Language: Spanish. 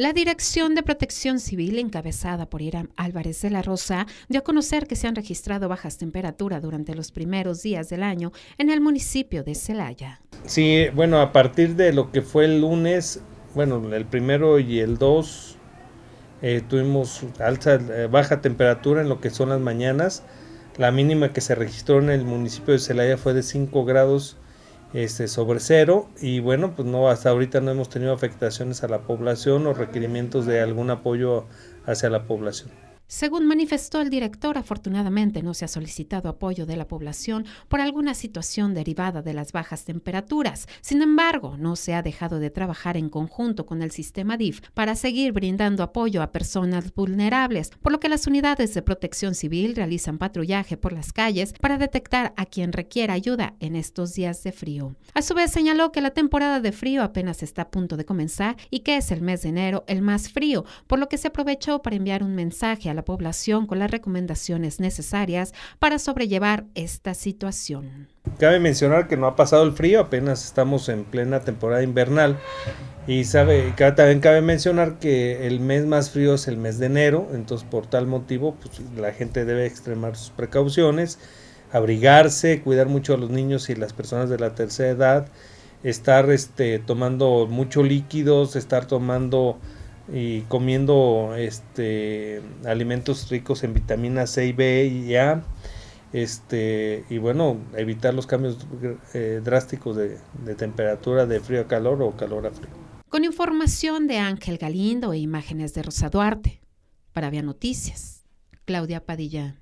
La Dirección de Protección Civil, encabezada por Irán Álvarez de la Rosa, dio a conocer que se han registrado bajas temperaturas durante los primeros días del año en el municipio de Celaya. Sí, bueno, a partir de lo que fue el lunes, bueno, el primero y el dos, eh, tuvimos alta, eh, baja temperatura en lo que son las mañanas. La mínima que se registró en el municipio de Celaya fue de 5 grados este, sobre cero y bueno, pues no, hasta ahorita no hemos tenido afectaciones a la población o requerimientos de algún apoyo hacia la población. Según manifestó el director, afortunadamente no se ha solicitado apoyo de la población por alguna situación derivada de las bajas temperaturas. Sin embargo, no se ha dejado de trabajar en conjunto con el sistema DIF para seguir brindando apoyo a personas vulnerables, por lo que las unidades de protección civil realizan patrullaje por las calles para detectar a quien requiera ayuda en estos días de frío. A su vez, señaló que la temporada de frío apenas está a punto de comenzar y que es el mes de enero el más frío, por lo que se aprovechó para enviar un mensaje a población con las recomendaciones necesarias para sobrellevar esta situación. Cabe mencionar que no ha pasado el frío, apenas estamos en plena temporada invernal. Y sabe, también cabe mencionar que el mes más frío es el mes de enero, entonces por tal motivo pues, la gente debe extremar sus precauciones, abrigarse, cuidar mucho a los niños y las personas de la tercera edad, estar este, tomando mucho líquidos, estar tomando y comiendo este alimentos ricos en vitamina C y B y A este y bueno evitar los cambios eh, drásticos de, de temperatura de frío a calor o calor a frío con información de Ángel Galindo e imágenes de Rosa Duarte para Vía Noticias Claudia Padilla